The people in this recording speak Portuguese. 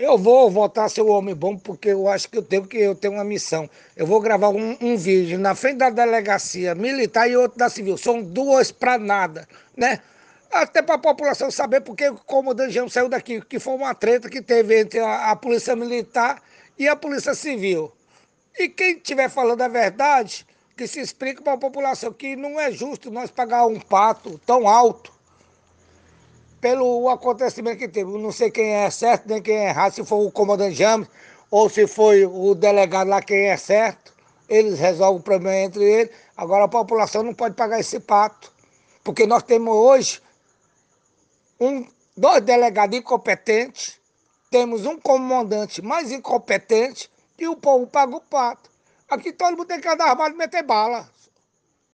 Eu vou voltar seu ser o homem bom porque eu acho que eu tenho que eu tenho uma missão. Eu vou gravar um, um vídeo na frente da delegacia militar e outro da civil. São duas para nada, né? Até para a população saber porque o comandante Jean saiu daqui, que foi uma treta que teve entre a, a polícia militar e a polícia civil. E quem estiver falando a verdade, que se explique para a população que não é justo nós pagar um pato tão alto pelo acontecimento que teve. Não sei quem é certo nem quem é errado, se foi o comandante James ou se foi o delegado lá quem é certo. Eles resolvem o problema entre eles. Agora a população não pode pagar esse pato. Porque nós temos hoje um, dois delegados incompetentes, temos um comandante mais incompetente e o povo paga o pato. Aqui todo mundo tem que andar armado e meter bala.